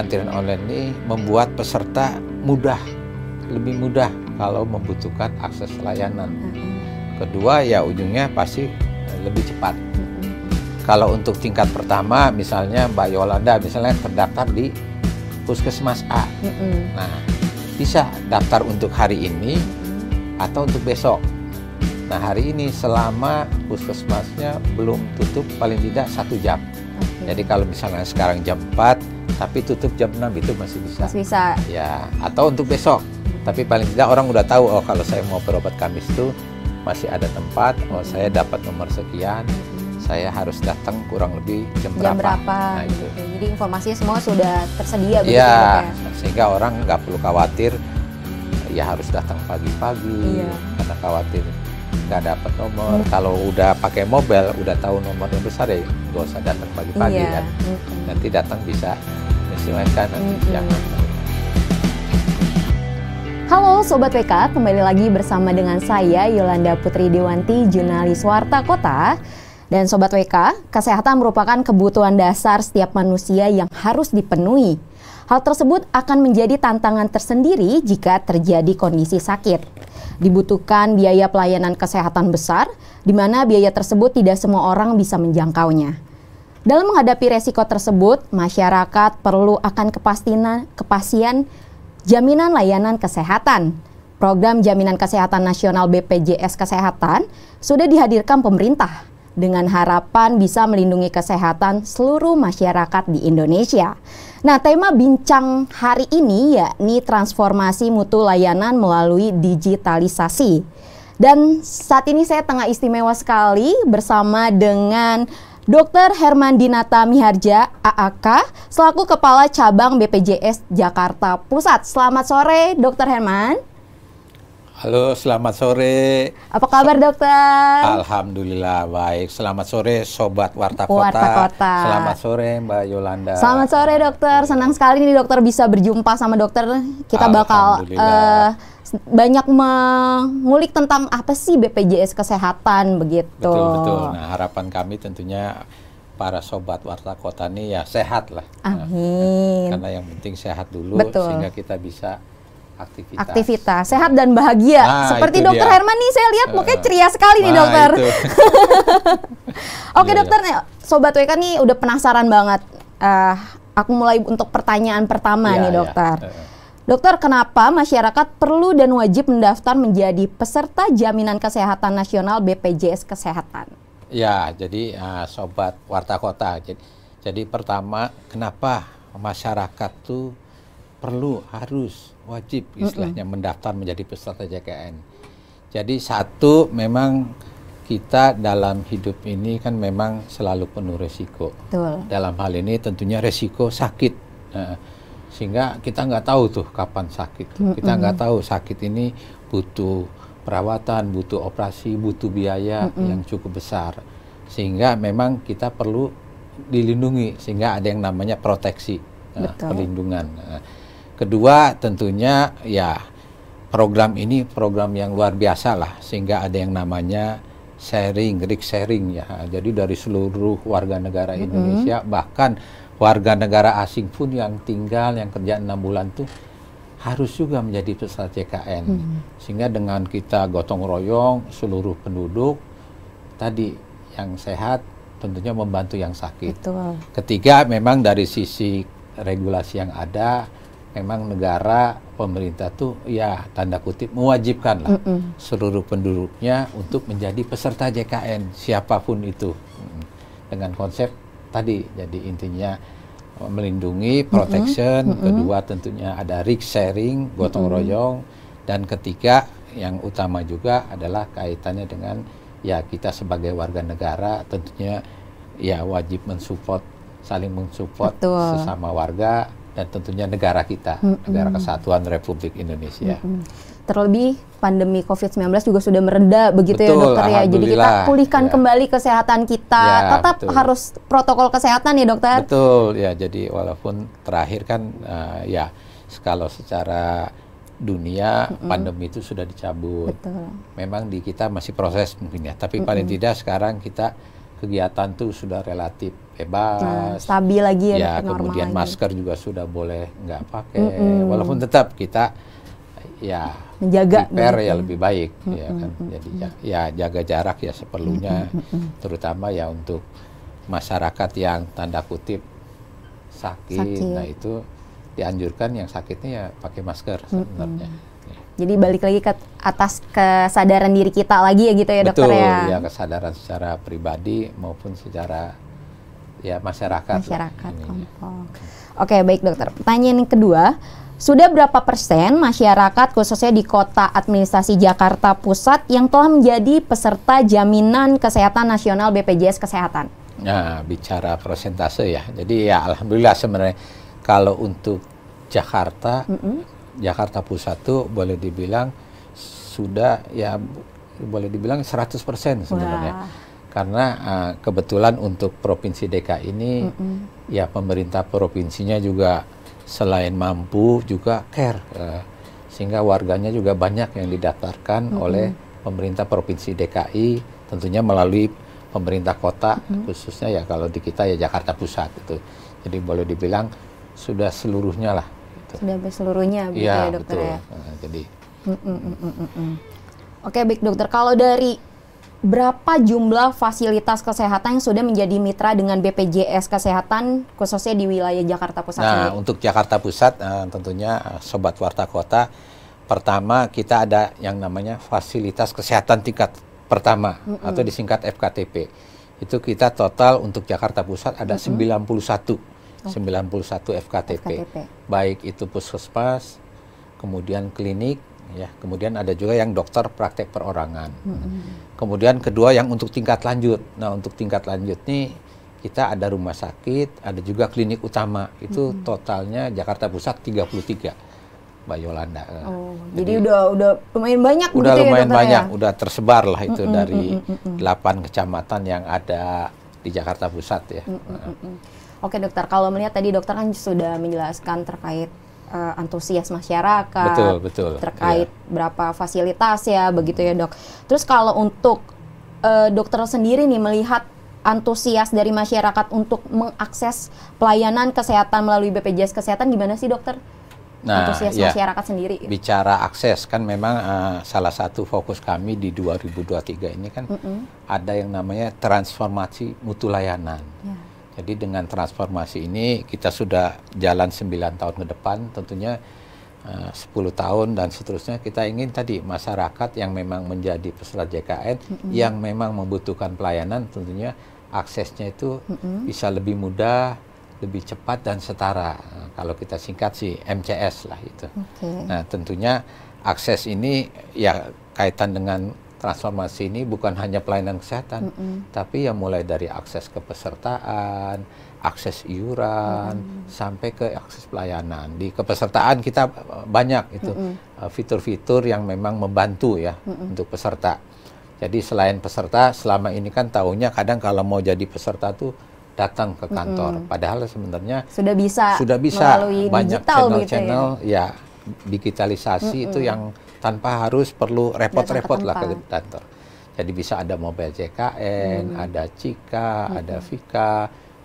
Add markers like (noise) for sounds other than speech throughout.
antrian online ini membuat peserta mudah, lebih mudah kalau membutuhkan akses layanan. Mm-hmm. Kedua ya ujungnya pasti eh, lebih cepat. Mm-hmm. Kalau untuk tingkat pertama misalnya Mbak Yolanda misalnya terdaftar di puskesmas A. Mm-hmm. Nah, bisa daftar untuk hari ini atau untuk besok. Nah hari ini selama puskesmasnya belum tutup paling tidak satu jam. Jadi kalau misalnya sekarang jam 4 tapi tutup jam 6 itu masih bisa. Masih bisa. Ya, atau untuk besok. Tapi paling tidak orang udah tahu oh kalau saya mau berobat Kamis itu masih ada tempat, oh saya dapat nomor sekian, saya harus datang kurang lebih jam, jam berapa. Nah, gitu. Itu. Jadi informasinya semua sudah tersedia begitu ya. ya. Sehingga orang nggak perlu khawatir ya harus datang pagi-pagi iya. karena khawatir nggak dapat nomor hmm. kalau udah pakai mobile udah tahu nomor yang besar ya gak usah datang pagi-pagi yeah. kan hmm. nanti datang bisa menyesuaikan nanti hmm. jangan Halo Sobat WK, kembali lagi bersama dengan saya Yolanda Putri Dewanti, jurnalis Warta Kota. Dan Sobat WK, kesehatan merupakan kebutuhan dasar setiap manusia yang harus dipenuhi. Hal tersebut akan menjadi tantangan tersendiri jika terjadi kondisi sakit dibutuhkan biaya pelayanan kesehatan besar, di mana biaya tersebut tidak semua orang bisa menjangkaunya. Dalam menghadapi resiko tersebut, masyarakat perlu akan kepastian, kepastian jaminan layanan kesehatan. Program Jaminan Kesehatan Nasional BPJS Kesehatan sudah dihadirkan pemerintah dengan harapan bisa melindungi kesehatan seluruh masyarakat di Indonesia. Nah, tema bincang hari ini yakni transformasi mutu layanan melalui digitalisasi. Dan saat ini saya tengah istimewa sekali bersama dengan Dr. Herman Dinata Miharja, AAK, selaku Kepala Cabang BPJS Jakarta Pusat. Selamat sore, Dr. Herman. Halo, selamat sore. Apa kabar dokter? Alhamdulillah baik. Selamat sore sobat Warta Kota. Warta Kota. Selamat sore Mbak Yolanda. Selamat sore dokter. Senang sekali nih dokter bisa berjumpa sama dokter. Kita bakal uh, banyak mengulik tentang apa sih BPJS kesehatan begitu. Betul betul. Nah, harapan kami tentunya para sobat warta kota ini ya sehat lah. Amin. Nah, karena yang penting sehat dulu Betul. sehingga kita bisa aktivitas. aktivitas sehat dan bahagia ah, seperti dokter dia. Herman nih saya lihat uh, ceria sekali nih nah, dokter (laughs) oke iya, iya. dokter sobat WK nih udah penasaran banget uh, aku mulai untuk pertanyaan pertama iya, nih dokter uh. Dokter, kenapa masyarakat perlu dan wajib mendaftar menjadi peserta jaminan kesehatan nasional BPJS Kesehatan? Ya, jadi uh, sobat warta kota. Jadi, jadi pertama, kenapa masyarakat tuh perlu harus wajib istilahnya mm mendaftar menjadi peserta JKN. Jadi satu memang kita dalam hidup ini kan memang selalu penuh resiko. Betul. Dalam hal ini tentunya resiko sakit. Nah, sehingga kita nggak tahu tuh kapan sakit. Mm hmm Kita nggak tahu sakit ini butuh perawatan, butuh operasi, butuh biaya mm hmm yang cukup besar. Sehingga memang kita perlu dilindungi sehingga ada yang namanya proteksi, nah, perlindungan. Nah, Kedua tentunya ya program ini program yang luar biasa lah sehingga ada yang namanya sharing, Greek sharing ya. Jadi dari seluruh warga negara Indonesia mm -hmm. bahkan warga negara asing pun yang tinggal yang kerja enam bulan tuh harus juga menjadi peserta CKN. Mm -hmm. Sehingga dengan kita gotong royong seluruh penduduk tadi yang sehat tentunya membantu yang sakit. Betul. Ketiga memang dari sisi regulasi yang ada memang negara pemerintah tuh ya tanda kutip mewajibkan lah mm -mm. seluruh penduduknya untuk menjadi peserta JKN siapapun itu dengan konsep tadi jadi intinya eh, melindungi protection mm -mm. kedua tentunya ada risk sharing gotong mm -mm. royong dan ketiga yang utama juga adalah kaitannya dengan ya kita sebagai warga negara tentunya ya wajib mensupport saling mensupport Betul. sesama warga dan tentunya negara kita, -hmm. negara kesatuan Republik Indonesia. -hmm. Terlebih pandemi COVID-19 juga sudah mereda begitu betul, ya dokter ya. Jadi kita pulihkan ya. kembali kesehatan kita, ya, tetap betul. harus protokol kesehatan ya dokter. Betul ya. Jadi walaupun terakhir kan uh, ya kalau secara dunia mm -hmm. pandemi itu sudah dicabut. Betul. Memang di kita masih proses mungkin ya, tapi mm -hmm. paling tidak sekarang kita kegiatan itu sudah relatif bebas. Nah, stabil lagi ya, ya kemudian lagi. masker juga sudah boleh nggak pakai. Mm -hmm. Walaupun tetap kita ya menjaga per ya, ya lebih baik mm -hmm. ya kan. Jadi ya, ya jaga jarak ya seperlunya mm -hmm. terutama ya untuk masyarakat yang tanda kutip sakit. sakit. Nah, itu dianjurkan yang sakitnya ya pakai masker sebenarnya. Mm -hmm. Jadi balik lagi ke atas kesadaran diri kita lagi ya gitu ya Betul, dokter ya. Betul, ya kesadaran secara pribadi maupun secara ya masyarakat. Masyarakat kelompok. Oke, okay, baik dokter. Pertanyaan yang kedua, sudah berapa persen masyarakat khususnya di kota administrasi Jakarta Pusat yang telah menjadi peserta jaminan kesehatan nasional BPJS Kesehatan? Nah, bicara persentase ya. Jadi ya alhamdulillah sebenarnya kalau untuk Jakarta mm -hmm. Jakarta Pusat itu boleh dibilang sudah ya boleh dibilang 100% sebenarnya. Wah karena uh, kebetulan untuk provinsi DKI ini mm -mm. ya pemerintah provinsinya juga selain mampu juga care uh, sehingga warganya juga banyak yang didaftarkan mm -mm. oleh pemerintah provinsi DKI tentunya melalui pemerintah kota mm -mm. khususnya ya kalau di kita ya Jakarta Pusat itu jadi boleh dibilang sudah seluruhnya lah gitu. sudah seluruhnya begitu ya, ya dokter ya? betul. ya nah, jadi mm -mm, mm -mm. oke baik dokter kalau dari berapa jumlah fasilitas kesehatan yang sudah menjadi mitra dengan BPJS Kesehatan khususnya di wilayah Jakarta Pusat? Nah, ini? untuk Jakarta Pusat eh, tentunya eh, sobat warta kota pertama kita ada yang namanya fasilitas kesehatan tingkat pertama mm -hmm. atau disingkat FKTP. Itu kita total untuk Jakarta Pusat ada mm -hmm. 91 okay. 91 FKTP. FKTP. Baik itu puskesmas, kemudian klinik ya, kemudian ada juga yang dokter praktek perorangan. Mm -hmm. Kemudian kedua yang untuk tingkat lanjut. Nah, untuk tingkat lanjut nih kita ada rumah sakit, ada juga klinik utama. Itu -hmm. totalnya Jakarta Pusat 33. Mbak Yolanda. Oh, jadi, jadi udah udah lumayan banyak udah gitu lumayan ya, banyak, udah tersebar lah itu hmm, dari delapan hmm, hmm, 8 kecamatan yang ada di Jakarta Pusat ya. Hmm, hmm, hmm. Oke dokter, kalau melihat tadi dokter kan sudah menjelaskan terkait uh, antusias masyarakat betul, betul. terkait yeah. berapa fasilitas ya begitu ya dok. Terus kalau untuk uh, dokter sendiri nih melihat antusias dari masyarakat untuk mengakses pelayanan kesehatan melalui BPJS Kesehatan gimana sih dokter? Nah, antusias ya. masyarakat sendiri. Bicara akses kan memang uh, salah satu fokus kami di 2023 ini kan mm -hmm. ada yang namanya transformasi mutu layanan. Yeah jadi dengan transformasi ini kita sudah jalan 9 tahun ke depan tentunya eh, uh, 10 tahun dan seterusnya kita ingin tadi masyarakat yang memang menjadi peserta JKN mm -hmm. yang memang membutuhkan pelayanan tentunya aksesnya itu mm -hmm. bisa lebih mudah, lebih cepat dan setara. Eh, kalau kita singkat sih MCS lah itu. Okay. Nah, tentunya akses ini ya kaitan dengan transformasi ini bukan hanya pelayanan kesehatan, mm -hmm. tapi ya mulai dari akses kepesertaan, akses iuran, mm -hmm. sampai ke akses pelayanan. Di kepesertaan kita eh, banyak itu eh, fitur-fitur mm -hmm. yang memang membantu ya mm -hmm. untuk peserta. Jadi selain peserta, selama ini kan tahunya kadang kalau mau jadi peserta tuh datang ke kantor, mm -hmm. padahal sebenarnya sudah bisa, sudah bisa melalui banyak channel-channel gitu ya. ya digitalisasi mm -hmm. itu yang tanpa harus perlu repot-repot lah ke kantor. Jadi bisa ada mobile JKN, hmm. ada Cika, hmm. ada Vika,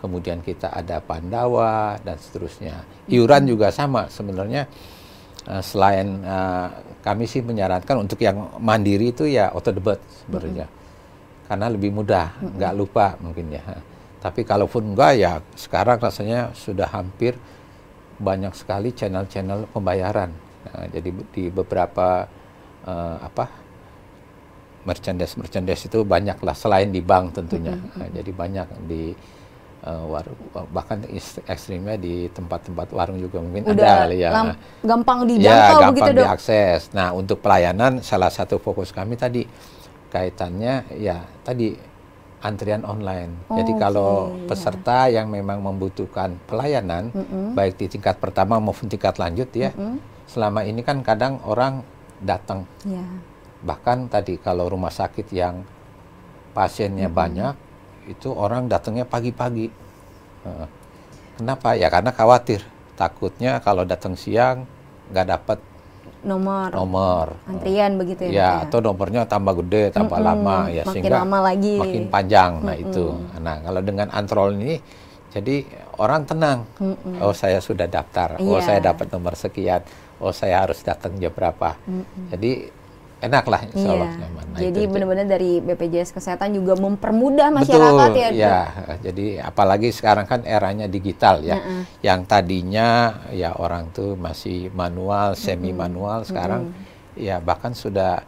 kemudian kita ada Pandawa dan seterusnya. Iuran hmm. juga sama sebenarnya. Uh, selain uh, kami sih menyarankan untuk yang mandiri itu ya auto debit sebenarnya. Hmm. Karena lebih mudah, hmm. nggak lupa mungkin ya. Tapi kalaupun enggak ya sekarang rasanya sudah hampir banyak sekali channel-channel pembayaran Nah, jadi di beberapa uh, apa merchandise merchandise itu banyaklah selain di bank tentunya. Mm -hmm. nah, jadi banyak di uh, eh, warung bahkan ekstrimnya di tempat-tempat warung juga mungkin Udah ada ya. Gampang ya, dijangkau ya, gampang begitu diakses diakses. Nah untuk pelayanan salah satu fokus kami tadi kaitannya ya tadi antrian online. Oh, Jadi kalau okay. Ya. peserta yang memang membutuhkan pelayanan mm -hmm. baik di tingkat pertama maupun tingkat lanjut ya. Mm -hmm selama ini kan kadang orang datang. Ya. Bahkan tadi kalau rumah sakit yang pasiennya hmm. banyak, itu orang datangnya pagi-pagi. Kenapa? Ya karena khawatir. Takutnya kalau datang siang nggak dapat nomor nomor antrian begitu ya, ya, ya? atau nomornya tambah gede tambah -hmm. lama ya makin sehingga lama lagi. makin panjang -hmm. nah itu nah kalau dengan antrol ini jadi orang tenang hmm, -hmm. oh saya sudah daftar yeah. oh iya. saya dapat nomor sekian oh saya harus datang jam berapa. Mm-hmm. Jadi enak lah insya Allah yeah. Nah, jadi benar-benar dari BPJS Kesehatan juga mempermudah masyarakat Betul, ya. ya. jadi apalagi sekarang kan eranya digital ya. Mm-hmm. Yang tadinya ya orang tuh masih manual, semi manual mm-hmm. sekarang mm-hmm. ya bahkan sudah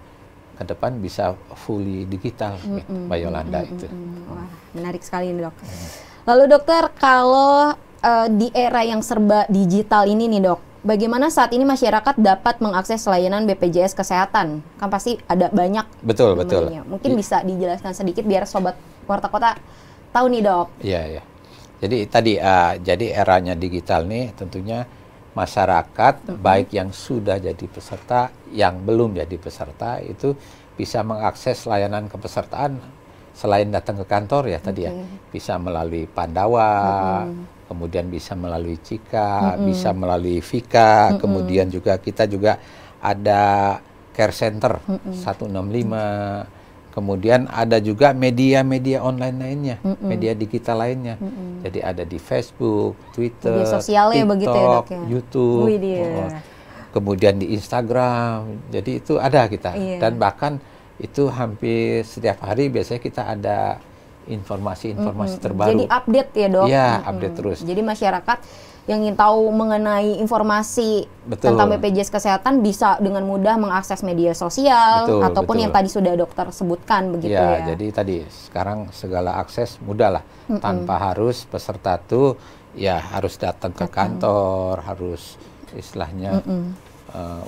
ke depan bisa fully digital mm-hmm. Mbak ya, Yolanda mm-hmm. itu. Wah, menarik sekali ini Dok. Mm. Lalu dokter kalau uh, di era yang serba digital ini nih, Dok bagaimana saat ini masyarakat dapat mengakses layanan BPJS kesehatan? Kan pasti ada banyak. Betul, betul. Mungkin bisa dijelaskan sedikit biar sobat warta kota tahu nih, Dok. Iya, iya. Jadi tadi uh, jadi eranya digital nih tentunya masyarakat -hmm. baik yang sudah jadi peserta, yang belum jadi peserta itu bisa mengakses layanan kepesertaan selain datang ke kantor ya tadi ya bisa melalui Pandawa, -hmm kemudian bisa melalui Cika, mm -hmm. bisa melalui Vika, mm -hmm. kemudian juga kita juga ada care center mm -hmm. 165, kemudian ada juga media-media online lainnya, mm -hmm. media digital lainnya. Mm -hmm. Jadi ada di Facebook, Twitter, media TikTok, begitu ya, dok, ya? YouTube. Oh, kemudian di Instagram. Jadi itu ada kita. Iya. Dan bahkan itu hampir setiap hari biasanya kita ada informasi-informasi -hmm. terbaru. Jadi update ya dok. Ya -hmm. update terus. Jadi masyarakat yang ingin tahu mengenai informasi betul. tentang BPJS Kesehatan bisa dengan mudah mengakses media sosial betul, ataupun betul. yang tadi sudah dokter sebutkan begitu ya. ya. Jadi tadi sekarang segala akses mudah lah -hmm. tanpa harus peserta itu ya harus datang ke kantor, harus istilahnya -hmm. uh,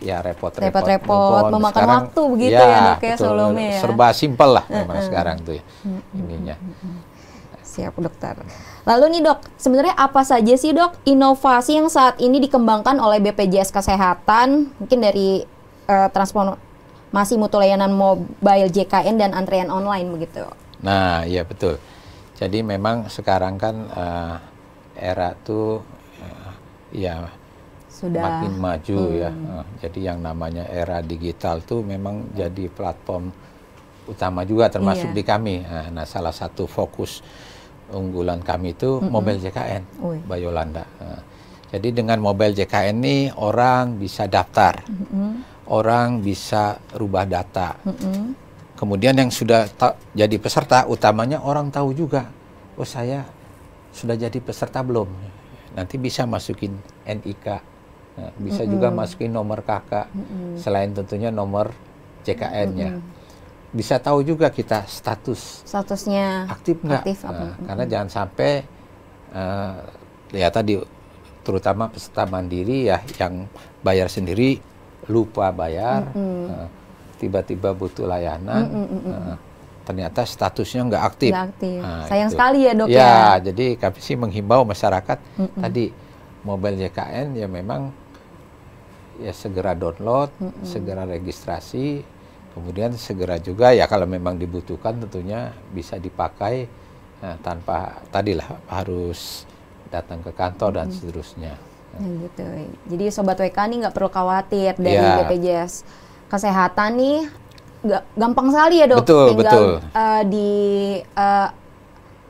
ya repot-repot, repot memakan sekarang, waktu begitu ya, ya dok ya sebelumnya ya. Serba simpel lah memang uh -uh. sekarang tuh ya, ininya. Siap dokter. Lalu nih dok, sebenarnya apa saja sih dok inovasi yang saat ini dikembangkan oleh BPJS Kesehatan mungkin dari uh, transformasi mutu layanan mobile JKN dan antrean online begitu? Nah iya betul. Jadi memang sekarang kan uh, era tuh uh, ya sudah. makin maju hmm. ya. Jadi yang namanya era digital tuh memang jadi platform utama juga termasuk iya. di kami. Nah, nah salah satu fokus unggulan kami itu mm -hmm. Mobile JKN, Ui. Landa jadi dengan Mobile JKN ini orang bisa daftar, mm -hmm. orang bisa rubah data. Mm -hmm. Kemudian yang sudah jadi peserta, utamanya orang tahu juga, oh saya sudah jadi peserta belum? Nanti bisa masukin NIK Nah, bisa mm -hmm. juga masukin nomor kakak, mm -hmm. selain tentunya nomor CKN-nya. Mm -hmm. Bisa tahu juga kita status. Statusnya aktif nggak? Aktif Nah, Karena jangan sampai uh, ya tadi terutama peserta mandiri ya yang bayar sendiri lupa bayar, eh, tiba-tiba mm -hmm. uh, butuh layanan. Mm -hmm. uh, ternyata statusnya nggak aktif. Nggak aktif. Nah, Sayang itu. sekali ya dok ya. Ya, jadi kami sih menghimbau masyarakat mm -hmm. tadi mobile JKN ya memang ya segera download, mm -hmm. segera registrasi, kemudian segera juga ya kalau memang dibutuhkan tentunya bisa dipakai nah, tanpa tadilah harus datang ke kantor dan mm -hmm. seterusnya. Nah, gitu. Jadi sobat WK nih nggak perlu khawatir dari ya. BPJS kesehatan nih gampang sekali ya dok betul, tinggal betul. Uh, di uh,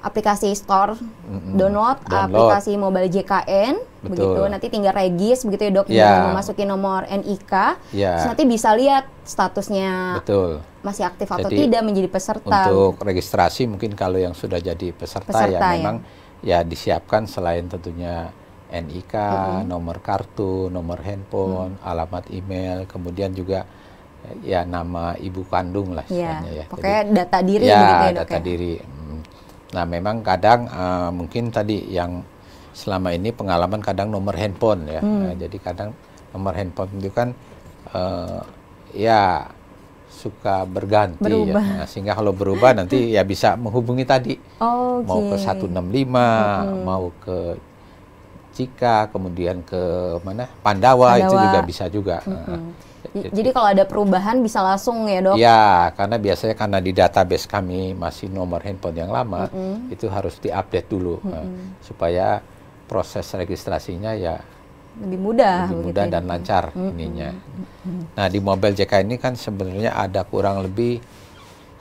aplikasi store, mm download, download aplikasi mobile JKN, Betul. begitu. Nanti tinggal regis, begitu ya dok, yeah. Iya. masukin nomor NIK, yeah. terus nanti bisa lihat statusnya Betul. masih aktif jadi, atau tidak menjadi peserta. Untuk registrasi mungkin kalau yang sudah jadi peserta, ya, peserta ya, ya memang ya disiapkan selain tentunya NIK, mm-hmm. nomor kartu, nomor handphone, mm alamat email, kemudian juga ya nama ibu kandung lah yeah. Iya. ya. Pokoknya Jadi, data diri ya, begitu ya dok data ya? diri. Nah, memang kadang uh, mungkin tadi yang selama ini pengalaman kadang nomor handphone ya. Hmm. Nah, jadi kadang nomor handphone itu kan uh, ya suka berganti ya. Nah, sehingga kalau berubah nanti (laughs) ya bisa menghubungi tadi. Oh, okay. Mau ke 165, hmm. mau ke Cika, kemudian ke mana? Pandawa, Pandawa. itu juga bisa juga. Hmm. Uh, Gitu. Jadi kalau ada perubahan bisa langsung ya dok? Ya, karena biasanya karena di database kami masih nomor handphone yang lama, mm -hmm. itu harus diupdate dulu mm -hmm. uh, supaya proses registrasinya ya lebih mudah, lebih gitu mudah ya. dan lancar mm -hmm. ininya. Mm -hmm. Nah di mobile JK ini kan sebenarnya ada kurang lebih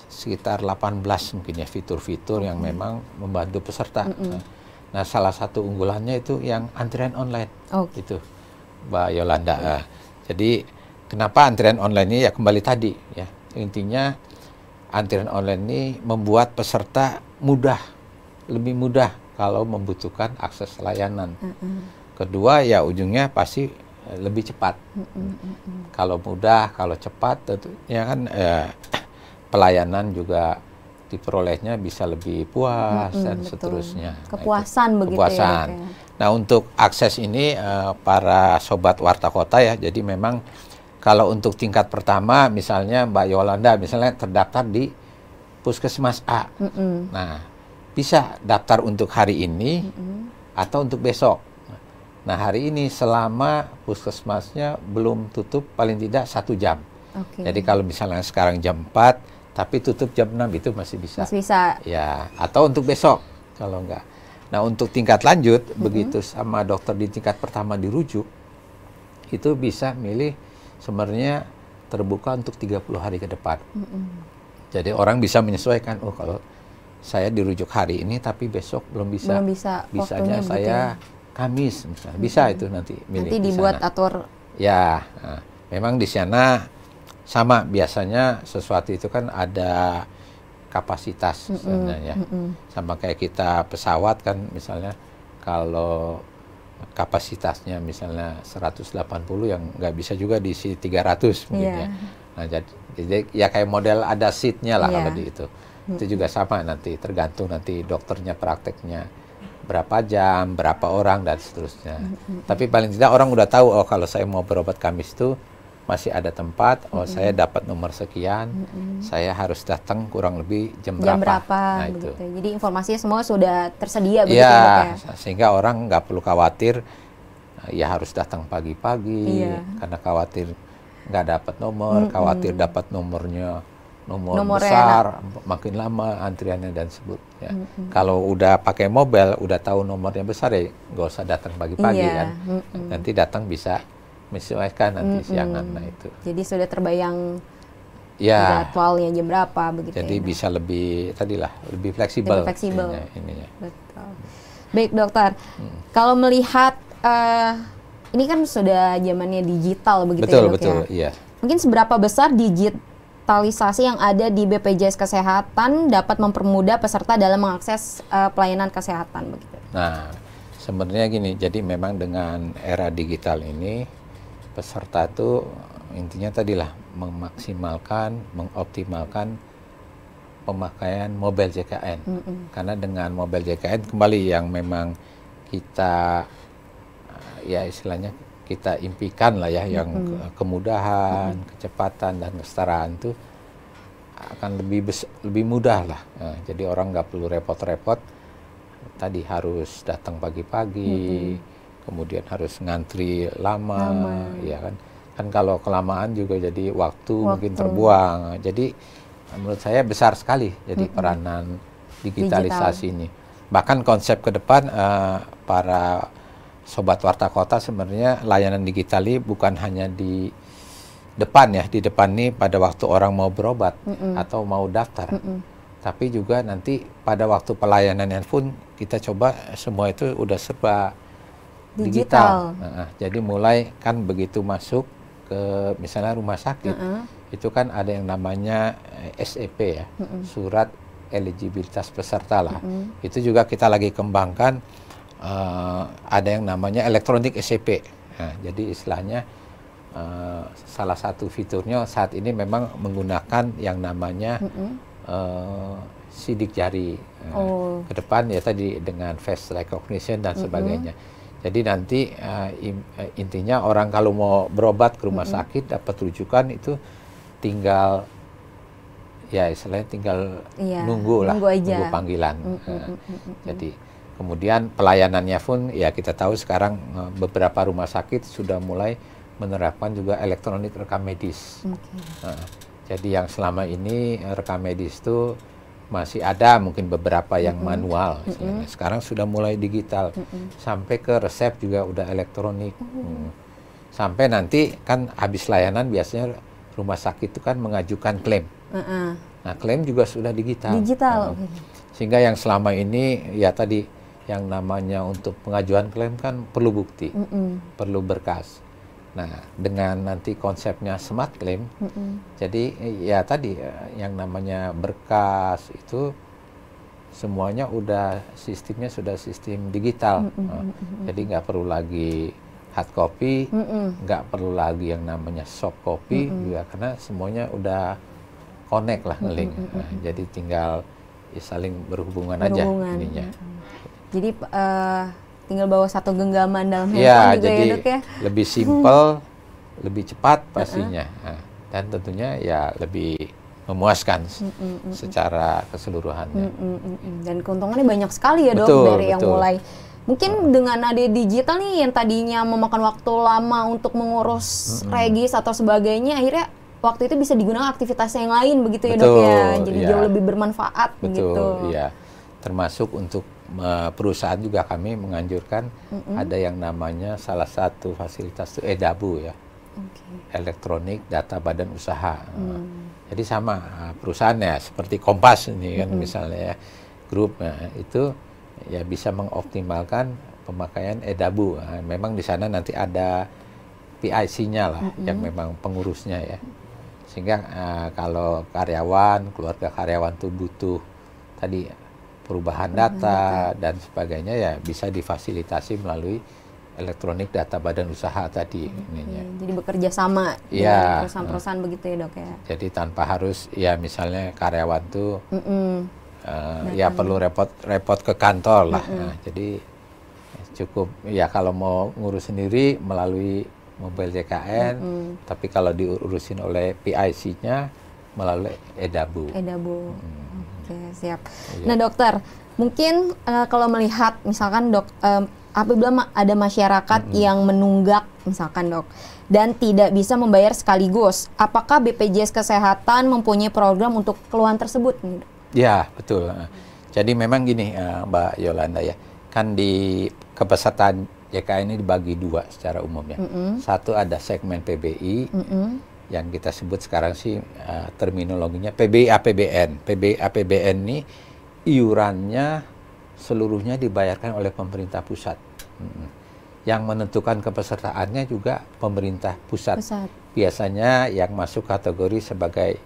sekitar 18 mungkin ya fitur-fitur mm -hmm. yang memang membantu peserta. Mm -hmm. Nah salah satu unggulannya itu yang antrian online okay. itu, Mbak Yolanda. Mm -hmm. Jadi Kenapa antrian online ini ya kembali tadi ya. Intinya antrian online ini membuat peserta mudah, lebih mudah kalau membutuhkan akses layanan. Mm -mm. Kedua ya ujungnya pasti eh, lebih cepat. Mm -mm. Kalau mudah, kalau cepat tentunya kan ya, pelayanan juga diperolehnya bisa lebih puas mm -mm, dan betul. seterusnya. Nah, kepuasan nah, begitu ya, ya. kepuasan. ya. Nah, untuk akses ini uh, para sobat warta kota ya, jadi memang kalau untuk tingkat pertama, misalnya Mbak Yolanda, misalnya terdaftar di puskesmas A. Mm -mm. Nah, bisa daftar untuk hari ini mm -mm. atau untuk besok. Nah, hari ini selama puskesmasnya belum tutup paling tidak satu jam. Okay. Jadi kalau misalnya sekarang jam 4, tapi tutup jam 6 itu masih bisa. Masih bisa. Ya, atau untuk besok kalau enggak. Nah, untuk tingkat lanjut, mm -hmm. begitu sama dokter di tingkat pertama dirujuk, itu bisa milih sebenarnya terbuka untuk 30 hari ke depan. Mm -hmm. Jadi orang bisa menyesuaikan, oh kalau saya dirujuk hari ini tapi besok belum bisa. Belum bisa. Bisanya saya begini. Gitu ya. Kamis misalnya. Bisa mm -hmm. itu nanti Nanti dibuat di atur. Ya, nah, memang di sana sama biasanya sesuatu itu kan ada kapasitas mm -hmm. sebenarnya. Mm -hmm. Sama kayak kita pesawat kan misalnya kalau kapasitasnya misalnya 180 yang nggak bisa juga diisi 300 mungkin iya. ya. Nah, jadi, jadi ya kayak model ada seatnya lah yeah. kalau di itu. Itu juga sama nanti tergantung nanti dokternya prakteknya berapa jam, berapa orang dan seterusnya. Tapi paling tidak orang udah tahu oh kalau saya mau berobat Kamis itu masih ada tempat oh mm -hmm. saya dapat nomor sekian mm -hmm. saya harus datang kurang lebih jam, jam berapa, berapa nah, begitu. itu jadi informasinya semua sudah tersedia begitu iya, ya, ya, sehingga orang nggak perlu khawatir eh, ya harus datang pagi-pagi iya. karena khawatir nggak dapat nomor mm -hmm. khawatir dapat nomornya nomor, nomor besar enak. makin lama antriannya dan sebutnya mm -hmm. kalau udah pakai mobile udah tahu nomornya besar ya nggak usah datang pagi-pagi yeah. kan mm -hmm. nanti datang bisa menyesuaikan nanti mm -hmm. siangan nah itu. Jadi sudah terbayang ya. jadwalnya jam berapa begitu. Jadi ya, bisa lebih tadilah lebih fleksibel. Lebih fleksibel. Ininya, ininya. Betul. Baik dokter, hmm. kalau melihat uh, ini kan sudah zamannya digital begitu ya, betul, ya dok betul, ya. Iya. Mungkin seberapa besar digitalisasi yang ada di BPJS Kesehatan dapat mempermudah peserta dalam mengakses uh, pelayanan kesehatan begitu. Nah, sebenarnya gini, jadi memang dengan era digital ini peserta itu intinya tadilah memaksimalkan, mengoptimalkan pemakaian mobile JKN. Mm -mm. Karena dengan mobile JKN kembali yang memang kita ya istilahnya kita impikan lah ya yang mm -hmm. kemudahan, mm -hmm. kecepatan dan kesetaraan itu akan lebih lebih mudah lah. Nah, jadi orang nggak perlu repot-repot. Tadi harus datang pagi-pagi. Mm -hmm kemudian harus ngantri lama, lama. ya kan kan kalau kelamaan juga jadi waktu, waktu. mungkin terbuang jadi menurut saya besar sekali jadi mm -hmm. peranan digitalisasi Digital. ini bahkan konsep ke depan uh, para sobat warta kota sebenarnya layanan digital ini bukan hanya di depan ya di depan nih pada waktu orang mau berobat mm -mm. atau mau daftar mm -mm. tapi juga nanti pada waktu pelayanan pun kita coba semua itu udah serba digital. digital. Nah, jadi mulai kan begitu masuk ke misalnya rumah sakit, uh -uh. itu kan ada yang namanya eh, SEP ya, uh -uh. surat eligibilitas peserta lah. Uh -uh. Itu juga kita lagi kembangkan uh, ada yang namanya elektronik SEP. Nah, jadi istilahnya uh, salah satu fiturnya saat ini memang menggunakan yang namanya uh -uh. Uh, sidik jari. Nah, oh. Ke depan ya tadi dengan face recognition dan uh -uh. sebagainya. Jadi nanti uh, intinya orang kalau mau berobat ke rumah mm -hmm. sakit dapat rujukan itu tinggal ya istilahnya tinggal iya, nunggu lah nunggu, aja. nunggu panggilan. Mm -hmm. uh, mm -hmm. Jadi kemudian pelayanannya pun ya kita tahu sekarang uh, beberapa rumah sakit sudah mulai menerapkan juga elektronik rekam medis. Okay. Uh, jadi yang selama ini rekam medis itu masih ada mungkin beberapa yang mm -hmm. manual. Mm -hmm. Sekarang sudah mulai digital, mm -hmm. sampai ke resep juga udah elektronik. Mm -hmm. Sampai nanti kan habis layanan biasanya rumah sakit itu kan mengajukan klaim. Mm -hmm. Nah klaim juga sudah digital. Digital. Nah, sehingga yang selama ini ya tadi yang namanya untuk pengajuan klaim kan perlu bukti, mm -hmm. perlu berkas. Nah, dengan nanti konsepnya smart claim, mm -hmm. jadi eh, ya tadi eh, yang namanya berkas itu semuanya udah sistemnya sudah sistem digital, mm -hmm. jadi nggak perlu lagi hard copy, nggak mm perlu lagi yang namanya soft copy mm -hmm. juga karena semuanya udah connect lah link, mm nah, jadi tinggal ya, saling berhubungan, berhubungan aja ininya. Mm -hmm. Jadi uh, tinggal bawa satu genggaman dalam ya, handphone ya, juga jadi ya dok ya lebih hmm. simple lebih cepat pastinya uh -uh. dan tentunya ya lebih memuaskan mm -mm, mm secara keseluruhannya hmm, hmm, dan keuntungannya banyak sekali ya dok dari betul. yang mulai Mungkin dengan ada digital nih yang tadinya memakan waktu lama untuk mengurus -hmm. regis atau sebagainya, akhirnya waktu itu bisa digunakan aktivitas yang lain begitu Betul, ya dok ya. Jadi ya. jauh lebih bermanfaat Betul, begitu. ya. Termasuk untuk perusahaan juga kami menganjurkan mm -hmm. ada yang namanya salah satu fasilitas itu EDABU ya. Okay. Elektronik Data Badan Usaha. Mm. Jadi sama ah, perusahaannya seperti Kompas ini kan mm -hmm. misalnya ya, grup ya, itu ya bisa mengoptimalkan pemakaian EDABU. Nah, memang di sana nanti ada PIC-nya lah mm -hmm. yang memang pengurusnya ya. Sehingga uh, kalau karyawan, keluarga karyawan itu butuh tadi perubahan data dan sebagainya ya bisa difasilitasi melalui elektronik data badan usaha tadi. Hmm, Ininya. Jadi bekerja sama ya perusahaan-perusahaan hmm. begitu ya dok ya. Jadi tanpa harus ya misalnya karyawan tuh mm -mm. Uh, ya perlu repot-repot ke kantor lah. Mm -mm. Nah, jadi eh, cukup ya kalau mau ngurus sendiri melalui mobile JKN, mm -mm. tapi kalau diurusin oleh PIC-nya melalui edabu. Edabu. Hmm. Oke, okay, siap. Iya. Nah, dokter, mungkin uh, kalau melihat misalkan dok uh, apabila ada masyarakat hmm. yang menunggak misalkan dok dan tidak bisa membayar sekaligus, apakah BPJS Kesehatan mempunyai program untuk keluhan tersebut? Ya, betul. Jadi memang gini eh, Mbak Yolanda ya, kan di kepesertaan JKN ini dibagi dua secara umum ya. Mm -hmm. Satu ada segmen PBI, mm -hmm yang kita sebut sekarang sih uh, terminologinya PBI APBN. PBI APBN ini iurannya seluruhnya dibayarkan oleh pemerintah pusat. Yang menentukan kepesertaannya juga pemerintah pusat. pusat. Biasanya yang masuk kategori sebagai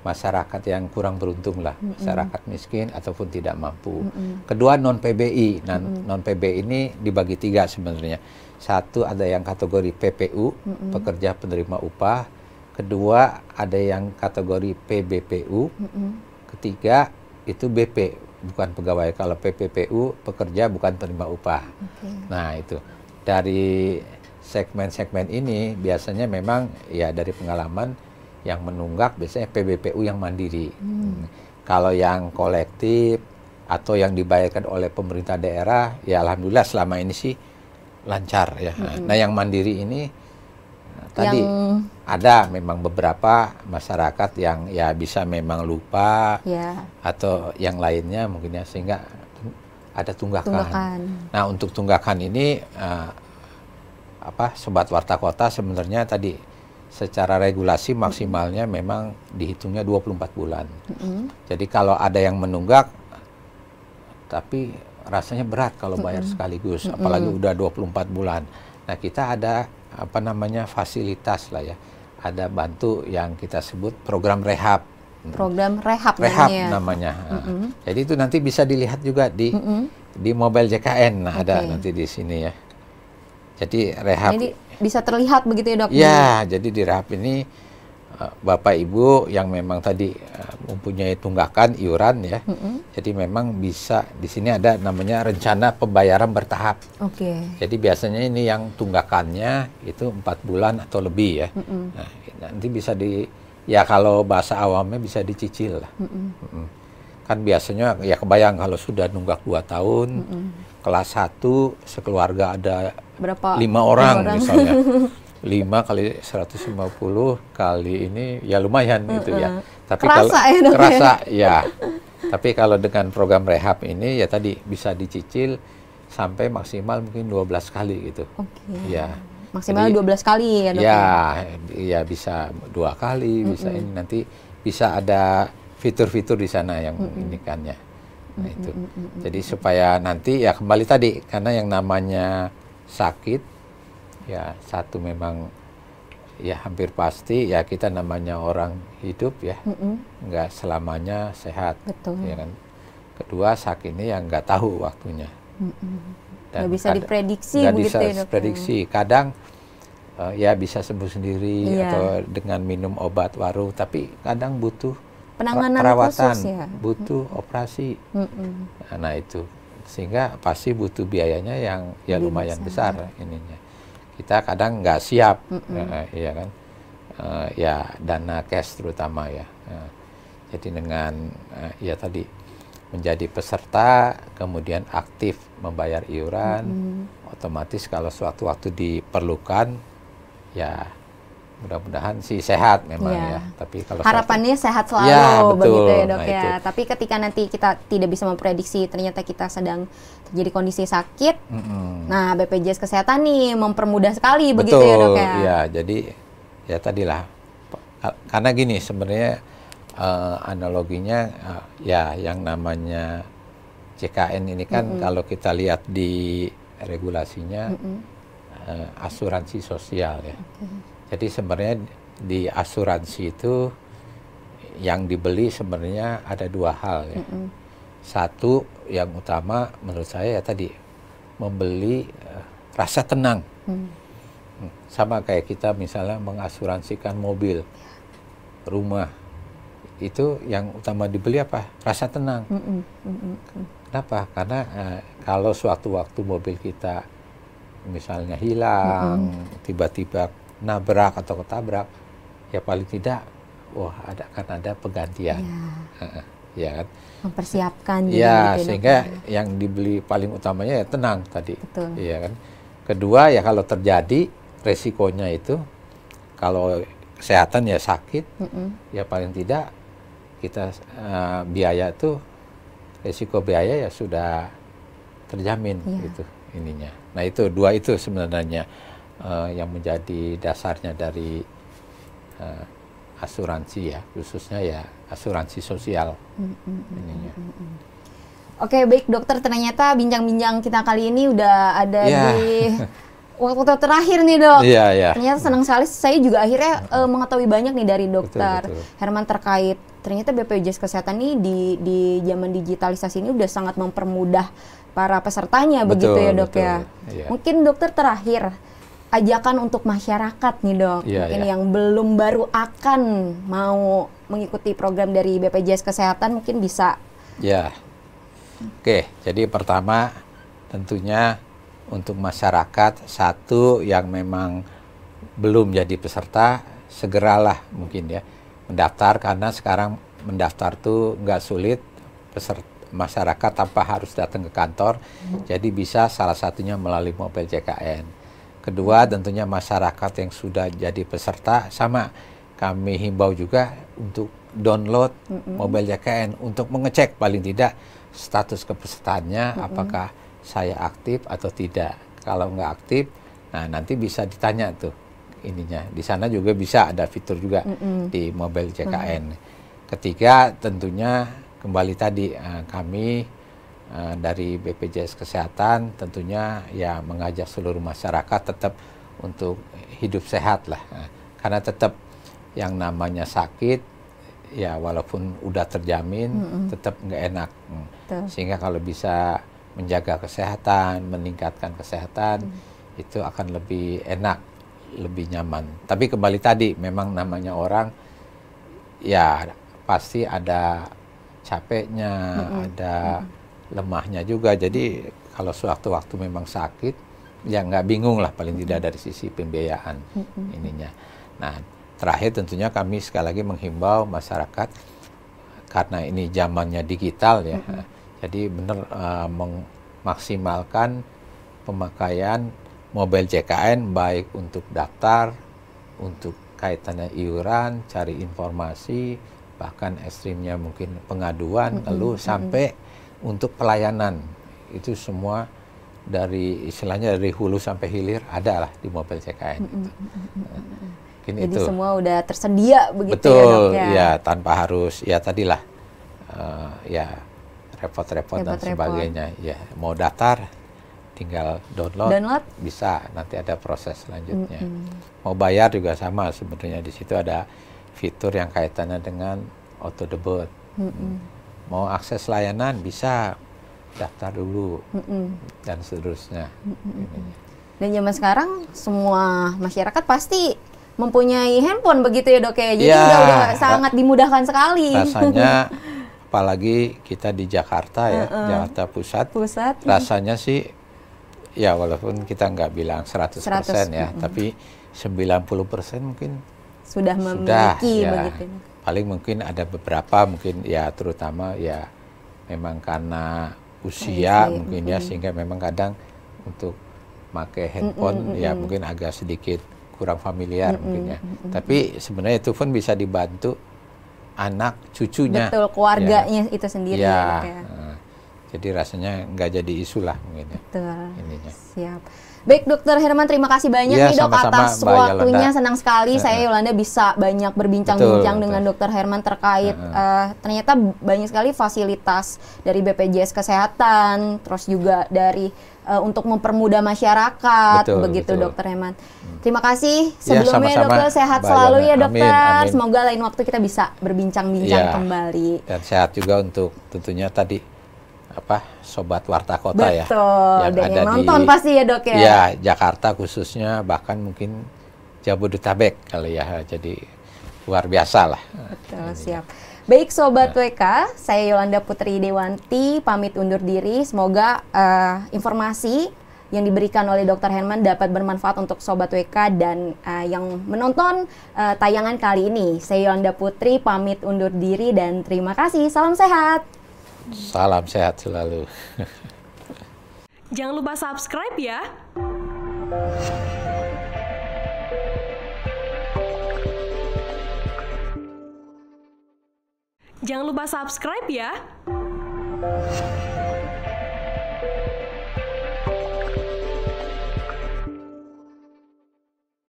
masyarakat yang kurang beruntung lah, mm -hmm. masyarakat miskin ataupun tidak mampu. Mm -hmm. Kedua non PBI, non, non PBI ini dibagi tiga sebenarnya. Satu ada yang kategori PPU, mm -hmm. pekerja penerima upah kedua ada yang kategori PBPU, mm -hmm. ketiga itu BP bukan pegawai. Kalau PPPU pekerja bukan penerima upah. Okay. Nah itu dari segmen-segmen ini biasanya memang ya dari pengalaman yang menunggak biasanya PBPU yang mandiri. Mm. Kalau yang kolektif atau yang dibayarkan oleh pemerintah daerah ya alhamdulillah selama ini sih lancar ya. Hmm. Nah yang mandiri ini tadi yang... ada memang beberapa masyarakat yang ya bisa memang lupa ya. atau yang lainnya mungkin ya sehingga ada tunggakan. tunggakan. Nah untuk tunggakan ini uh, apa sobat warta kota sebenarnya tadi secara regulasi maksimalnya memang dihitungnya 24 bulan. Mm -hmm. Jadi kalau ada yang menunggak tapi rasanya berat kalau bayar sekaligus mm -hmm. apalagi udah 24 bulan. Nah, kita ada apa namanya fasilitas lah ya. Ada bantu yang kita sebut program rehab. Program rehab, rehab namanya. namanya. Mm -hmm. Jadi itu nanti bisa dilihat juga di mm -hmm. di mobile JKN. Nah, okay. ada nanti di sini ya. Jadi rehab. Jadi bisa terlihat begitu ya dok? Ya, jadi di rehab ini Eh, bapak Ibu yang memang tadi eh, mempunyai tunggakan iuran ya. Mm -hmm. Jadi memang bisa di sini ada namanya rencana pembayaran bertahap. Oke. Okay. Jadi biasanya ini yang tunggakannya itu empat bulan atau lebih ya. Mm -hmm. nah, nanti bisa di ya kalau bahasa awamnya bisa dicicil lah. Mm -hmm. Kan biasanya ya kebayang kalau sudah nunggak dua tahun mm -hmm. kelas satu sekeluarga ada berapa lima orang, orang misalnya. (laughs) 5 kali 150 kali ini ya lumayan mm -hmm. itu ya. Tapi kerasa kalau ya, kerasa ya. Tapi kalau dengan program rehab ini ya tadi bisa dicicil sampai maksimal mungkin 12 kali gitu. Oke. Okay. Ya. Maksimal Jadi, 12 kali ya, Dok. Ya, ya, ya bisa dua kali, mm -hmm. bisa ini nanti bisa ada fitur-fitur di sana yang mm -hmm. ini kan ya. Nah, itu. Jadi supaya nanti ya kembali tadi karena yang namanya sakit ya satu memang ya hampir pasti ya kita namanya orang hidup ya mm -mm. nggak selamanya sehat Betul. ya kan kedua ini yang nggak tahu waktunya mm -mm. Dan nggak bisa diprediksi nggak bisa ya, diprediksi kadang uh, ya bisa sembuh sendiri yeah. atau dengan minum obat waru tapi kadang butuh penanganan perawatan khusus ya? butuh mm -mm. operasi mm -mm. nah itu sehingga pasti butuh biayanya yang ya lumayan besar, besar ininya kita kadang nggak siap, Uh, ya kan? Uh, ya dana cash terutama ya. Uh, jadi dengan uh, ya tadi menjadi peserta, kemudian aktif membayar iuran, mm -hmm. otomatis kalau suatu waktu diperlukan, ya mudah-mudahan sih sehat memang ya. ya. Tapi kalau harapannya sehat, sehat selalu iya, ya, betul. begitu ya dok nah, ya. Itu. Tapi ketika nanti kita tidak bisa memprediksi ternyata kita sedang terjadi kondisi sakit, mm -hmm. nah BPJS kesehatan nih mempermudah sekali betul. begitu ya dok ya. Iya jadi ya tadilah karena gini sebenarnya uh, analoginya uh, ya yang namanya CKN ini kan mm -hmm. kalau kita lihat di regulasinya mm -hmm. uh, asuransi sosial ya. Okay jadi sebenarnya di asuransi itu yang dibeli sebenarnya ada dua hal ya. Mm -hmm. Satu yang utama menurut saya ya tadi membeli uh, rasa tenang. Mm. Sama kayak kita misalnya mengasuransikan mobil, rumah. Itu yang utama dibeli apa? Rasa tenang. Mm mm Mm mm Kenapa? Karena uh, kalau suatu waktu mobil kita misalnya hilang, tiba-tiba nabrak atau ketabrak, ya paling tidak, wah ada akan ada penggantian, ya, ya kan? Mempersiapkan. Iya, gitu ya gitu, sehingga ya. yang dibeli paling utamanya ya tenang tadi, Betul. ya kan? Kedua ya kalau terjadi resikonya itu kalau kesehatan ya sakit, mm -mm. ya paling tidak kita uh, biaya itu resiko biaya ya sudah terjamin ya. gitu ininya. Nah itu dua itu sebenarnya uh, yang menjadi dasarnya dari uh, asuransi ya khususnya ya asuransi sosial mm -mm, ininya. Mm -mm. Oke baik dokter ternyata bincang-bincang kita kali ini udah ada yeah. di (laughs) waktu terakhir nih dok. Iya iya. Ternyata senang sekali saya juga akhirnya uh, mengetahui banyak nih dari dokter betul, betul. Herman terkait ternyata BPJS Kesehatan ini di di zaman digitalisasi ini udah sangat mempermudah para pesertanya betul, begitu ya dok betul. ya. Yeah. Mungkin dokter terakhir ajakan untuk masyarakat nih dok, yeah, mungkin yeah. yang belum baru akan mau mengikuti program dari BPJS Kesehatan mungkin bisa. Ya, oke. jadi pertama tentunya untuk masyarakat satu yang memang belum jadi peserta segeralah mungkin ya mendaftar karena sekarang mendaftar tuh nggak sulit peserta masyarakat tanpa harus datang ke kantor hmm. jadi bisa salah satunya melalui mobile JKN Kedua tentunya masyarakat yang sudah jadi peserta sama kami himbau juga untuk download mm -mm. mobile JKN untuk mengecek paling tidak status kepesertaannya mm -mm. apakah saya aktif atau tidak. Kalau nggak aktif, nah nanti bisa ditanya tuh ininya. Di sana juga bisa ada fitur juga mm -mm. di mobile JKN. Mm -mm. Ketiga tentunya kembali tadi eh, kami Eh, dari BPJS Kesehatan tentunya ya mengajak seluruh masyarakat tetap untuk hidup sehat lah eh, karena tetap yang namanya sakit ya walaupun udah terjamin mm -hmm. tetap nggak enak mm. Betul. sehingga kalau bisa menjaga kesehatan meningkatkan kesehatan mm. itu akan lebih enak lebih nyaman tapi kembali tadi memang namanya orang ya pasti ada capeknya mm -hmm. ada mm -hmm lemahnya juga. Jadi kalau suatu waktu memang sakit, ya nggak bingung lah paling tidak dari sisi pembiayaan ininya. Nah terakhir tentunya kami sekali lagi menghimbau masyarakat karena ini zamannya digital ya, jadi benar uh, memaksimalkan pemakaian mobile JKN baik untuk daftar, untuk kaitannya iuran, cari informasi, bahkan ekstrimnya mungkin pengaduan, mm lalu sampai untuk pelayanan itu semua dari istilahnya dari hulu sampai hilir ada lah di mobil CKN. Mm gitu. Jadi itu. semua udah tersedia begitu ya, Betul, ya Betul. ya. tanpa harus ya tadilah uh, ya repot-repot dan sebagainya. Ya mau daftar tinggal download, download bisa nanti ada proses selanjutnya. Mm -hmm. Mau bayar juga sama sebenarnya di situ ada fitur yang kaitannya dengan auto debit. Mm -hmm mau akses layanan bisa daftar dulu mm -mm. dan seterusnya. Mm -mm. Dan zaman sekarang semua masyarakat pasti mempunyai handphone begitu ya dok ya, jadi ya, udah, udah sangat dimudahkan sekali. Rasanya, (laughs) apalagi kita di Jakarta ya, uh -uh. Jakarta Pusat, Pusat rasanya ya. sih ya walaupun kita nggak bilang 100%, 100 ya, mm -mm. tapi 90% mungkin sudah memiliki sudah, ya. begitu paling mungkin ada beberapa mungkin ya terutama ya memang karena usia okay. Iya mungkin mm-hmm. ya sehingga memang kadang untuk pakai handphone mm-hmm. ya mungkin agak sedikit kurang familiar mm-hmm. mungkin ya. Mm-hmm. Tapi sebenarnya itu pun bisa dibantu anak cucunya. Betul ya. keluarganya ya. itu sendiri ya. ya. ya. Eh, jadi rasanya nggak jadi isu lah mungkin ya. Betul. Ininya. Siap. Baik dokter Herman, terima kasih banyak ya, nih dok atas Mbak waktunya. Yolanda. Senang sekali iya. saya Yolanda bisa banyak berbincang-bincang dengan dokter Herman terkait ya. uh, ternyata banyak sekali fasilitas dari BPJS Kesehatan, terus juga dari uh, untuk mempermudah masyarakat, betul, begitu dokter Herman. Hmm. Terima kasih iya, sebelumnya ya, sama -sama, dokter sehat Mbak selalu Yolanda. ya dokter. Amin, amin. Semoga lain waktu kita bisa berbincang-bincang ya. kembali. Dan sehat juga untuk tentunya tadi apa sobat warta kota ya, Betul, ya yang ada yang nonton di, pasti ya dok ya. ya Jakarta khususnya bahkan mungkin Jabodetabek kali ya jadi luar biasa lah Betul, siap baik sobat ya. Nah. WK saya Yolanda Putri Dewanti pamit undur diri semoga uh, informasi yang diberikan oleh Dr. Herman dapat bermanfaat untuk Sobat WK dan uh, yang menonton uh, tayangan kali ini. Saya Yolanda Putri, pamit undur diri dan terima kasih. Salam sehat. Salam sehat selalu. Jangan lupa subscribe ya. Jangan lupa subscribe ya.